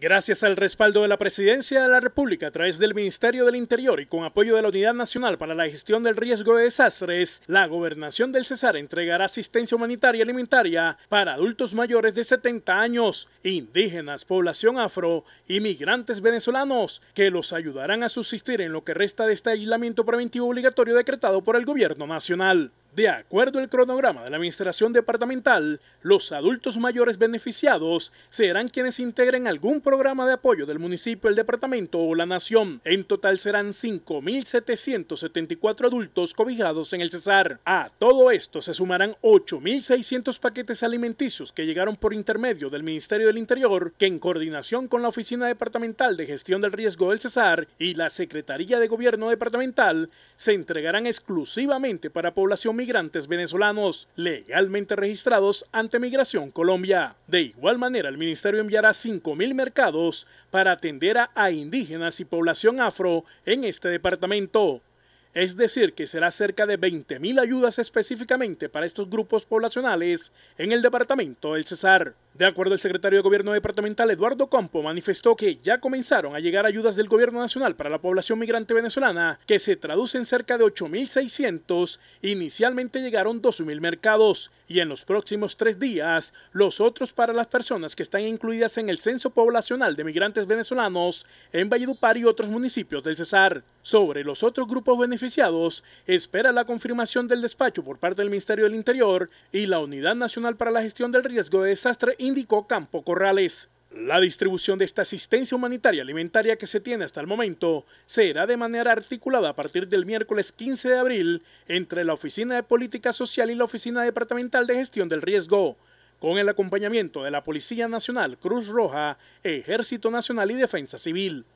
Gracias al respaldo de la Presidencia de la República a través del Ministerio del Interior y con apoyo de la Unidad Nacional para la Gestión del Riesgo de Desastres, la Gobernación del Cesar entregará asistencia humanitaria y alimentaria para adultos mayores de 70 años, indígenas, población afro y migrantes venezolanos, que los ayudarán a subsistir en lo que resta de este aislamiento preventivo obligatorio decretado por el Gobierno Nacional. De acuerdo al cronograma de la Administración Departamental, los adultos mayores beneficiados serán quienes integren algún programa de apoyo del municipio, el departamento o la nación. En total serán 5.774 adultos cobijados en el Cesar. A todo esto se sumarán 8.600 paquetes alimenticios que llegaron por intermedio del Ministerio del Interior, que en coordinación con la Oficina Departamental de Gestión del Riesgo del Cesar y la Secretaría de Gobierno Departamental, se entregarán exclusivamente para población migratoria migrantes venezolanos legalmente registrados ante Migración Colombia. De igual manera, el ministerio enviará 5.000 mercados para atender a indígenas y población afro en este departamento. Es decir, que será cerca de 20.000 ayudas específicamente para estos grupos poblacionales en el departamento del Cesar. De acuerdo al secretario de Gobierno departamental Eduardo Campo, manifestó que ya comenzaron a llegar ayudas del Gobierno Nacional para la población migrante venezolana, que se traducen cerca de 8.600. Inicialmente llegaron 2.000 mercados y en los próximos tres días los otros para las personas que están incluidas en el Censo Poblacional de Migrantes Venezolanos en Valledupar y otros municipios del Cesar. Sobre los otros grupos beneficiados, espera la confirmación del despacho por parte del Ministerio del Interior y la Unidad Nacional para la Gestión del Riesgo de Desastre indicó Campo Corrales. La distribución de esta asistencia humanitaria alimentaria que se tiene hasta el momento será de manera articulada a partir del miércoles 15 de abril entre la Oficina de Política Social y la Oficina Departamental de Gestión del Riesgo, con el acompañamiento de la Policía Nacional, Cruz Roja, Ejército Nacional y Defensa Civil.